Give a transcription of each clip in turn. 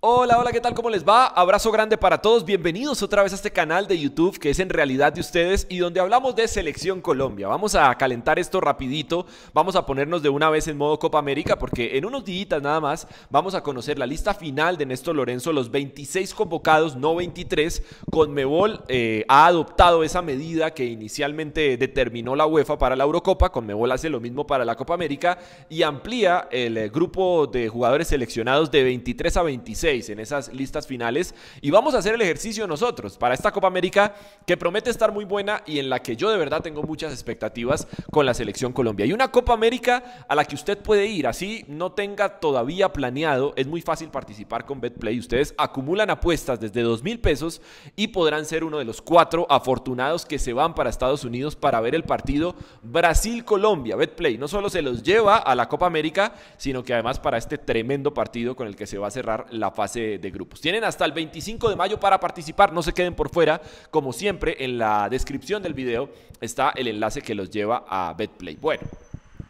Hola, hola, ¿qué tal? ¿Cómo les va? Abrazo grande para todos. Bienvenidos otra vez a este canal de YouTube que es en realidad de ustedes y donde hablamos de Selección Colombia. Vamos a calentar esto rapidito. Vamos a ponernos de una vez en modo Copa América porque en unos días nada más vamos a conocer la lista final de Néstor Lorenzo, los 26 convocados, no 23. Conmebol eh, ha adoptado esa medida que inicialmente determinó la UEFA para la Eurocopa. Conmebol hace lo mismo para la Copa América y amplía el eh, grupo de jugadores seleccionados de 23 a 26 en esas listas finales y vamos a hacer el ejercicio nosotros para esta Copa América que promete estar muy buena y en la que yo de verdad tengo muchas expectativas con la selección Colombia. Y una Copa América a la que usted puede ir, así no tenga todavía planeado, es muy fácil participar con BetPlay. Ustedes acumulan apuestas desde dos mil pesos y podrán ser uno de los cuatro afortunados que se van para Estados Unidos para ver el partido Brasil-Colombia. BetPlay no solo se los lleva a la Copa América, sino que además para este tremendo partido con el que se va a cerrar la fase de grupos. Tienen hasta el 25 de mayo para participar, no se queden por fuera. Como siempre, en la descripción del video está el enlace que los lleva a BetPlay. Bueno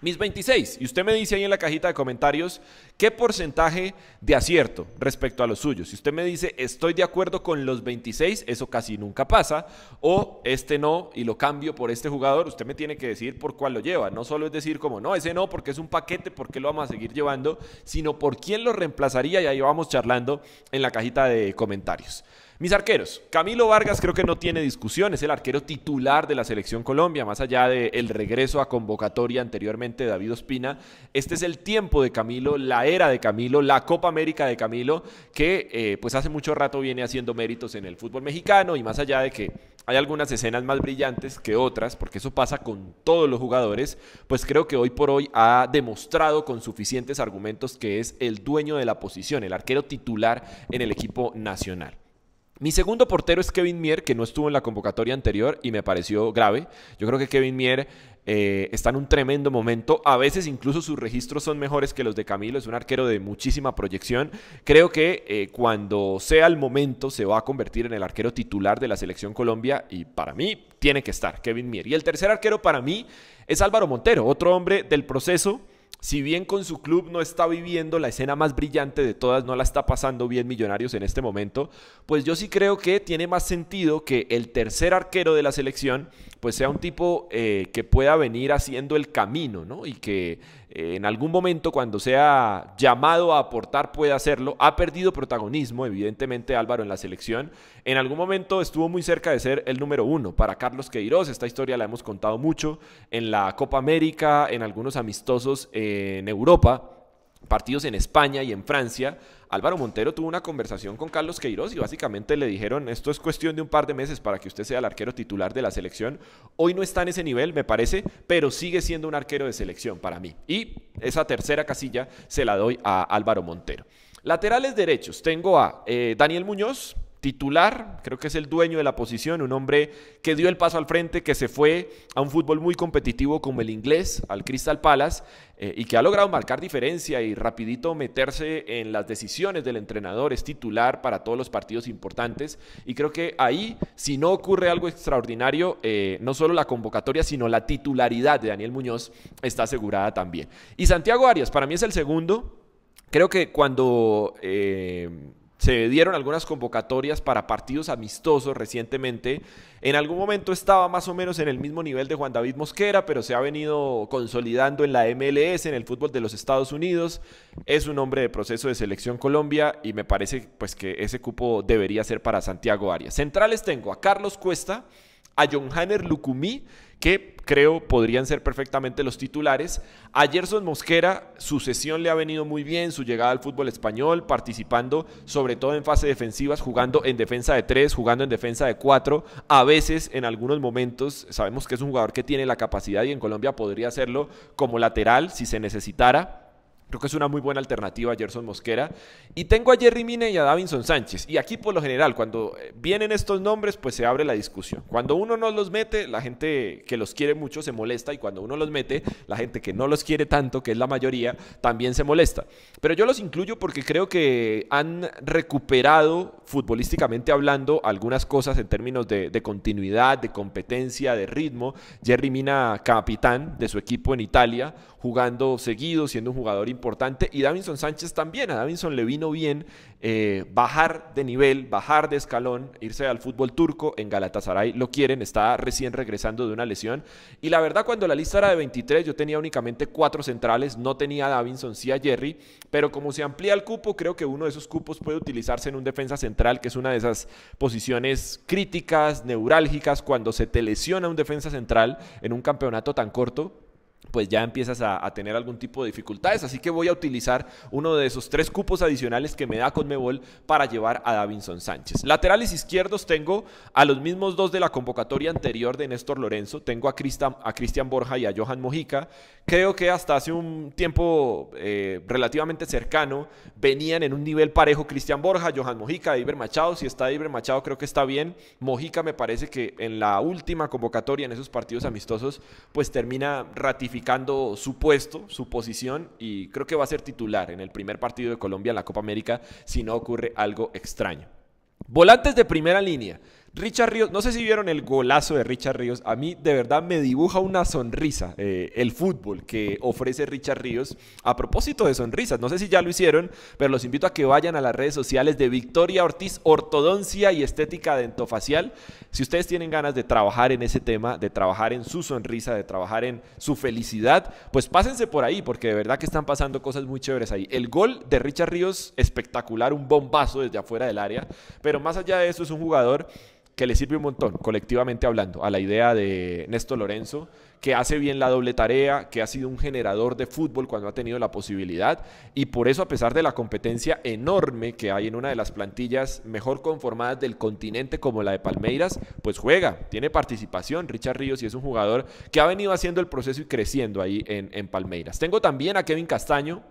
mis 26. Y usted me dice ahí en la cajita de comentarios qué porcentaje de acierto respecto a los suyos. Si usted me dice estoy de acuerdo con los 26, eso casi nunca pasa, o este no y lo cambio por este jugador, usted me tiene que decir por cuál lo lleva. No solo es decir como no, ese no porque es un paquete, porque lo vamos a seguir llevando, sino por quién lo reemplazaría y ahí vamos charlando en la cajita de comentarios. Mis arqueros, Camilo Vargas creo que no tiene discusión, es el arquero titular de la selección Colombia, más allá del el regreso a convocatoria anteriormente de David Ospina, este es el tiempo de Camilo, la era de Camilo, la Copa América de Camilo, que eh, pues hace mucho rato viene haciendo méritos en el fútbol mexicano y más allá de que hay algunas escenas más brillantes que otras, porque eso pasa con todos los jugadores, pues creo que hoy por hoy ha demostrado con suficientes argumentos que es el dueño de la posición, el arquero titular en el equipo nacional. Mi segundo portero es Kevin Mier, que no estuvo en la convocatoria anterior y me pareció grave. Yo creo que Kevin Mier eh, está en un tremendo momento. A veces incluso sus registros son mejores que los de Camilo. Es un arquero de muchísima proyección. Creo que eh, cuando sea el momento se va a convertir en el arquero titular de la selección Colombia y para mí tiene que estar Kevin Mier. Y el tercer arquero para mí es Álvaro Montero, otro hombre del proceso si bien con su club no está viviendo la escena más brillante de todas, no la está pasando bien Millonarios en este momento, pues yo sí creo que tiene más sentido que el tercer arquero de la selección pues sea un tipo eh, que pueda venir haciendo el camino, ¿no? Y que eh, en algún momento cuando sea llamado a aportar pueda hacerlo. Ha perdido protagonismo, evidentemente, Álvaro en la selección. En algún momento estuvo muy cerca de ser el número uno para Carlos Queiroz. Esta historia la hemos contado mucho en la Copa América, en algunos amistosos eh, en Europa partidos en España y en Francia, Álvaro Montero tuvo una conversación con Carlos Queiroz y básicamente le dijeron, esto es cuestión de un par de meses para que usted sea el arquero titular de la selección. Hoy no está en ese nivel, me parece, pero sigue siendo un arquero de selección para mí. Y esa tercera casilla se la doy a Álvaro Montero. Laterales derechos, tengo a eh, Daniel Muñoz, titular, creo que es el dueño de la posición, un hombre que dio el paso al frente, que se fue a un fútbol muy competitivo como el inglés, al Crystal Palace, eh, y que ha logrado marcar diferencia y rapidito meterse en las decisiones del entrenador, es titular para todos los partidos importantes, y creo que ahí, si no ocurre algo extraordinario, eh, no solo la convocatoria, sino la titularidad de Daniel Muñoz está asegurada también. Y Santiago Arias, para mí es el segundo, creo que cuando... Eh, se dieron algunas convocatorias para partidos amistosos recientemente. En algún momento estaba más o menos en el mismo nivel de Juan David Mosquera, pero se ha venido consolidando en la MLS, en el fútbol de los Estados Unidos. Es un hombre de proceso de selección Colombia y me parece pues que ese cupo debería ser para Santiago Arias. Centrales tengo a Carlos Cuesta, a John Hanner Lucumí que creo podrían ser perfectamente los titulares. A Gerson Mosquera su sesión le ha venido muy bien, su llegada al fútbol español, participando sobre todo en fase defensivas, jugando en defensa de tres, jugando en defensa de cuatro. a veces en algunos momentos, sabemos que es un jugador que tiene la capacidad y en Colombia podría hacerlo como lateral si se necesitara Creo que es una muy buena alternativa a Gerson Mosquera. Y tengo a Jerry Mine y a Davinson Sánchez. Y aquí por lo general, cuando eh, vienen estos nombres, pues se abre la discusión. Cuando uno no los mete, la gente que los quiere mucho se molesta. Y cuando uno los mete, la gente que no los quiere tanto, que es la mayoría, también se molesta. Pero yo los incluyo porque creo que han recuperado, futbolísticamente hablando, algunas cosas en términos de, de continuidad, de competencia, de ritmo. Jerry Mina, capitán de su equipo en Italia, jugando seguido, siendo un jugador importante. Y Davinson Sánchez también. A Davinson le vino bien eh, bajar de nivel, bajar de escalón, irse al fútbol turco. En Galatasaray lo quieren, está recién regresando de una lesión. Y la verdad, cuando la lista era de 23, yo tenía únicamente cuatro centrales. No tenía a Davinson, sí a Jerry. Pero como se amplía el cupo, creo que uno de esos cupos puede utilizarse en un defensa central, que es una de esas posiciones críticas, neurálgicas, cuando se te lesiona un defensa central en un campeonato tan corto, pues ya empiezas a, tener algún tipo de dificultades. Así que voy a utilizar uno de esos tres cupos adicionales que me da Conmebol para llevar a Davinson Sánchez. Laterales izquierdos tengo a los mismos dos de la convocatoria anterior de Néstor Lorenzo. Tengo a, Cristian a Borja y a Johan Mojica. Creo que hasta hace un tiempo eh, relativamente cercano venían en un nivel parejo Cristian Borja, Johan Mojica, Iber Machado. Si está Iber Machado creo que está bien. Mojica me parece que en la última convocatoria, en esos partidos amistosos, pues termina ratificando Indicando su puesto, su posición, y creo que va a ser titular en el primer partido de Colombia en la Copa América si no ocurre algo extraño. Volantes de primera línea. Richard Ríos, no sé si vieron el golazo de Richard Ríos, a mí de verdad me dibuja una sonrisa eh, el fútbol que ofrece Richard Ríos a propósito de sonrisas, no sé si ya lo hicieron, pero los invito a que vayan a las redes sociales de Victoria Ortiz, ortodoncia y estética dentofacial, si ustedes tienen ganas de trabajar en ese tema, de trabajar en su sonrisa, de trabajar en su felicidad, pues pásense por ahí, porque de verdad que están pasando cosas muy chéveres ahí. El gol de Richard Ríos, espectacular, un bombazo desde afuera del área, pero más allá de eso es un jugador que le sirve un montón, colectivamente hablando, a la idea de Néstor Lorenzo, que hace bien la doble tarea, que ha sido un generador de fútbol cuando ha tenido la posibilidad, y por eso, a pesar de la competencia enorme que hay en una de las plantillas mejor conformadas del continente como la de Palmeiras, pues juega, tiene participación. Richard Ríos y es un jugador que ha venido haciendo el proceso y creciendo ahí en, en Palmeiras. Tengo también a Kevin Castaño,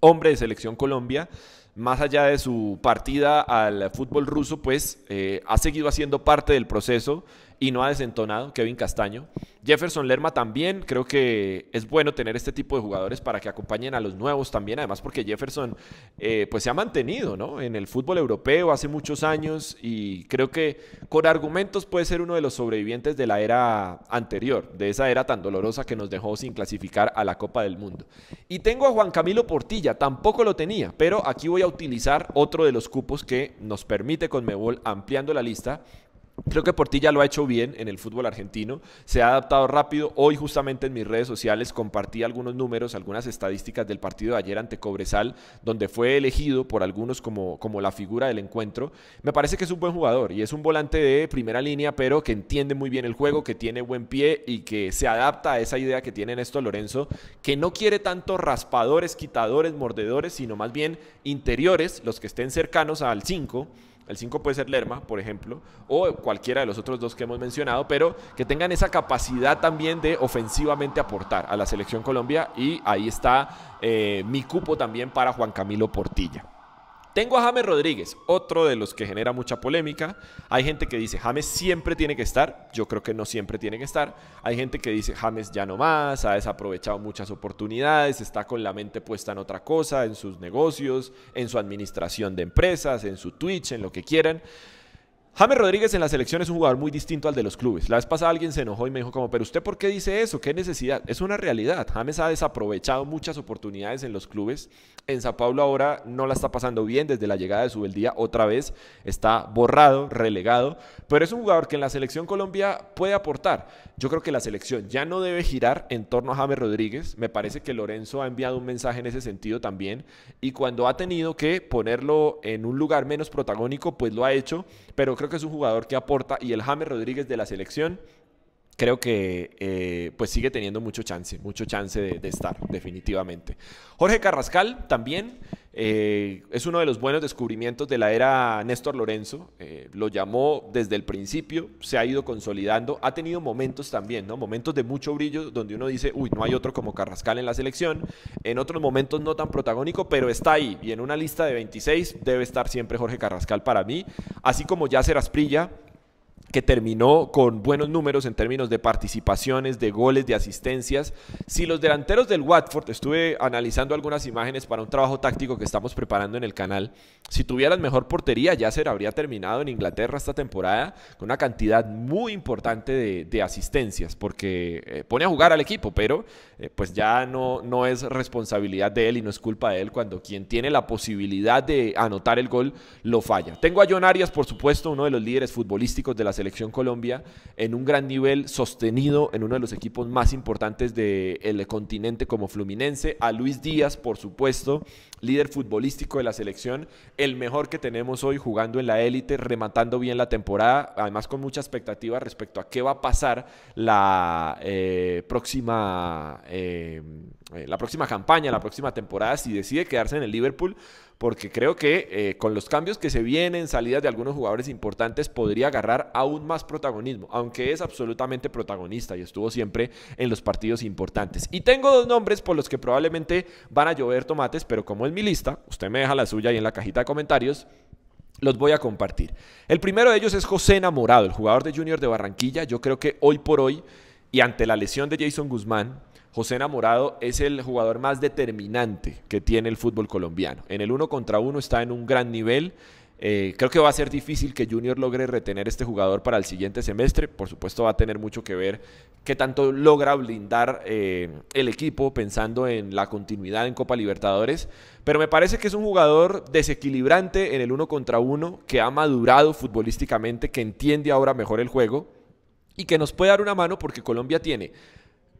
hombre de Selección Colombia, más allá de su partida al fútbol ruso, pues eh, ha seguido haciendo parte del proceso y no ha desentonado, Kevin Castaño. Jefferson Lerma también, creo que es bueno tener este tipo de jugadores para que acompañen a los nuevos también, además porque Jefferson eh, pues se ha mantenido en el fútbol europeo hace muchos años y creo que con argumentos puede ser uno de los sobrevivientes de la era anterior, de esa era tan dolorosa que nos dejó sin clasificar a la Copa del Mundo. Y tengo a Juan Camilo Portilla, tampoco lo tenía, pero aquí voy a utilizar otro de los cupos que nos permite con Mebol ampliando la lista Creo que Portilla lo ha hecho bien en el fútbol argentino, se ha adaptado rápido. Hoy justamente en mis redes sociales compartí algunos números, algunas estadísticas del partido de ayer ante Cobresal, donde fue elegido por algunos como, como la figura del encuentro. Me parece que es un buen jugador y es un volante de primera línea, pero que entiende muy bien el juego, que tiene buen pie y que se adapta a esa idea que tiene Néstor Lorenzo, que no quiere tanto raspadores, quitadores, mordedores, sino más bien interiores, los que estén cercanos al 5 el 5 puede ser Lerma, por ejemplo, o cualquiera de los otros dos que hemos mencionado, pero que tengan esa capacidad también de ofensivamente aportar a la selección Colombia y ahí está eh, mi cupo también para Juan Camilo Portilla. Tengo a James Rodríguez, otro de los que genera mucha polémica. Hay gente que dice James siempre tiene que estar. Yo creo que no siempre tiene que estar. Hay gente que dice James ya no más, ha desaprovechado muchas oportunidades, está con la mente puesta en otra cosa, en sus negocios, en su administración de empresas, en su Twitch, en lo que quieran. James Rodríguez en la selección es un jugador muy distinto al de los clubes. La vez pasada alguien se enojó y me dijo como, pero usted por qué dice eso? ¿Qué necesidad? Es una realidad. James ha desaprovechado muchas oportunidades en los clubes. En Sao Paulo ahora no la está pasando bien desde la llegada de su día Otra vez está borrado, relegado. Pero es un jugador que en la selección Colombia puede aportar. Yo creo que la selección ya no debe girar en torno a James Rodríguez. Me parece que Lorenzo ha enviado un mensaje en ese sentido también. Y cuando ha tenido que ponerlo en un lugar menos protagónico, pues lo ha hecho. Pero creo creo que es un jugador que aporta y el James Rodríguez de la selección creo que eh, pues sigue teniendo mucho chance, mucho chance de, estar, definitivamente. Jorge Carrascal también eh, es uno de los buenos descubrimientos de la era Néstor Lorenzo, eh, lo llamó desde el principio, se ha ido consolidando, ha tenido momentos también, ¿no? Momentos de mucho brillo donde uno dice, uy, no hay otro como Carrascal en la selección, en otros momentos no tan protagónico, pero está ahí y en una lista de 26 debe estar siempre Jorge Carrascal para mí, así como Yacer Asprilla, que terminó con buenos números en términos de participaciones, de goles, de asistencias. Si los delanteros del Watford, estuve analizando algunas imágenes para un trabajo táctico que estamos preparando en el canal, si tuvieran mejor portería, ya se habría terminado en Inglaterra esta temporada con una cantidad muy importante de, asistencias, porque eh, pone a jugar al equipo, pero eh, pues ya no, no es responsabilidad de él y no es culpa de él cuando quien tiene la posibilidad de anotar el gol lo falla. Tengo a por supuesto, uno de los líderes futbolísticos de la Selección Colombia en un gran nivel sostenido en uno de los equipos más importantes del continente como Fluminense, a Luis Díaz, por supuesto, líder futbolístico de la selección, el mejor que tenemos hoy jugando en la élite, rematando bien la temporada, además con mucha expectativa respecto a qué va a pasar la eh, próxima eh, eh, la próxima campaña, la próxima temporada, si decide quedarse en el Liverpool porque creo que eh, con los cambios que se vienen, salidas de algunos jugadores importantes, podría agarrar aún más protagonismo, aunque es absolutamente protagonista y estuvo siempre en los partidos importantes. Y tengo dos nombres por los que probablemente van a llover tomates, pero como es mi lista, usted me deja la suya ahí en la cajita de comentarios los voy a compartir. El primero de ellos es José Enamorado, el jugador de Junior de Barranquilla. Yo creo que hoy por hoy y ante la lesión de Jason Guzmán, José Enamorado es el jugador más determinante que tiene el fútbol colombiano. En el uno contra uno está en un gran nivel. Eh, creo que va a ser difícil que Junior logre retener este jugador para el siguiente semestre. Por supuesto va a tener mucho que ver qué tanto logra blindar eh, el equipo pensando en la continuidad en Copa Libertadores. Pero me parece que es un jugador desequilibrante en el uno contra uno, que ha madurado futbolísticamente, que entiende ahora mejor el juego y que nos puede dar una mano porque Colombia tiene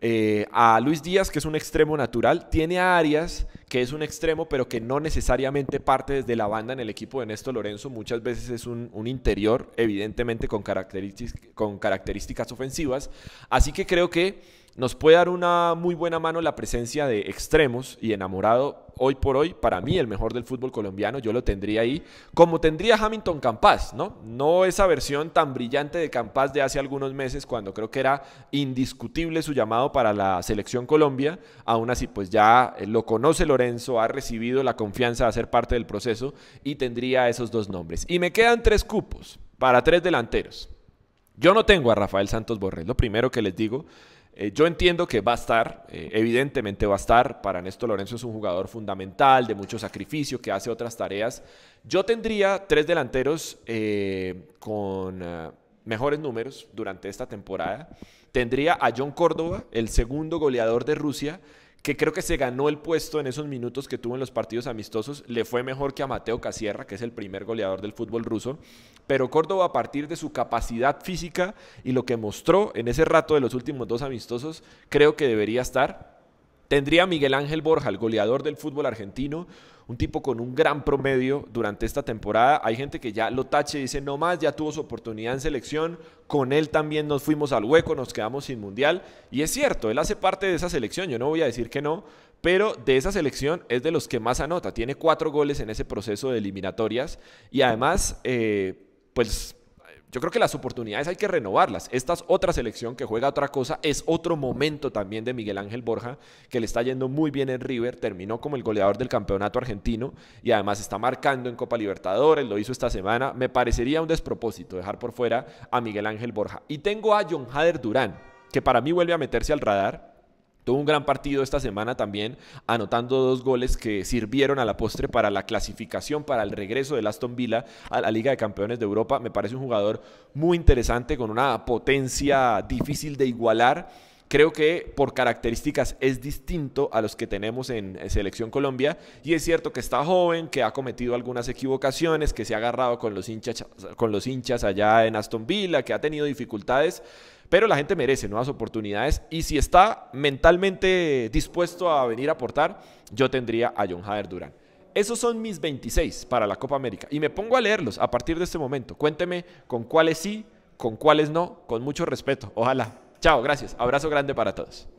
eh, a Luis Díaz, que es un extremo natural, tiene a Arias, que es un extremo, pero que no necesariamente parte desde la banda en el equipo de Néstor Lorenzo, muchas veces es un, interior, evidentemente con, con características ofensivas, así que creo que nos puede dar una muy buena mano la presencia de extremos y enamorado hoy por hoy, para mí el mejor del fútbol colombiano, yo lo tendría ahí, como tendría Hamilton Campas, ¿no? No esa versión tan brillante de Campas de hace algunos meses cuando creo que era indiscutible su llamado para la selección Colombia, aún así pues ya eh, lo conoce Lorenzo, ha recibido la confianza de ser parte del proceso y tendría esos dos nombres. Y me quedan tres cupos para tres delanteros. Yo no tengo a Rafael Santos Borrell, lo primero que les digo. Eh, yo entiendo que va a estar, eh, evidentemente va a estar. Para Néstor Lorenzo es un jugador fundamental, de mucho sacrificio, que hace otras tareas. Yo tendría tres delanteros eh, con mejores números durante esta temporada. Tendría a John Córdoba, el segundo goleador de Rusia, que creo que se ganó el puesto en esos minutos que tuvo en los partidos amistosos. Le fue mejor que a Mateo Casierra, que es el primer goleador del fútbol ruso. Pero Córdoba, a partir de su capacidad física y lo que mostró en ese rato de los últimos dos amistosos, creo que debería estar. Tendría Miguel Ángel Borja, el goleador del fútbol argentino, un tipo con un gran promedio durante esta temporada. Hay gente que ya lo tache y dice, no más, ya tuvo su oportunidad en selección, con él también nos fuimos al hueco, nos quedamos sin mundial. Y es cierto, él hace parte de esa selección, yo no voy a decir que no, pero de esa selección es de los que más anota, tiene cuatro goles en ese proceso de eliminatorias y además, eh, pues yo creo que las oportunidades hay que renovarlas. Esta es otra selección que juega otra cosa. Es otro momento también de Miguel Ángel Borja, que le está yendo muy bien en River. Terminó como el goleador del campeonato argentino y además está marcando en Copa Libertadores. Lo hizo esta semana. Me parecería un despropósito dejar por fuera a Miguel Ángel Borja. Y tengo a John Hader Durán, que para mí vuelve a meterse al radar Tuvo un gran partido esta semana también, anotando dos goles que sirvieron a la postre para la clasificación, para el regreso de Aston Villa a la Liga de Campeones de Europa. Me parece un jugador muy interesante, con una potencia difícil de igualar. Creo que por características es distinto a los que tenemos en eh, Selección Colombia y es cierto que está joven, que ha cometido algunas equivocaciones, que se ha agarrado con los hinchas, con los hinchas allá en Aston Villa, que ha tenido dificultades, pero la gente merece nuevas oportunidades y si está mentalmente dispuesto a venir a aportar, yo tendría a John Jader Durán. Esos son mis 26 para la Copa América y me pongo a leerlos a partir de este momento. Cuénteme con cuáles sí, con cuáles no, con mucho respeto. Ojalá. Chao, gracias. Abrazo grande para todos.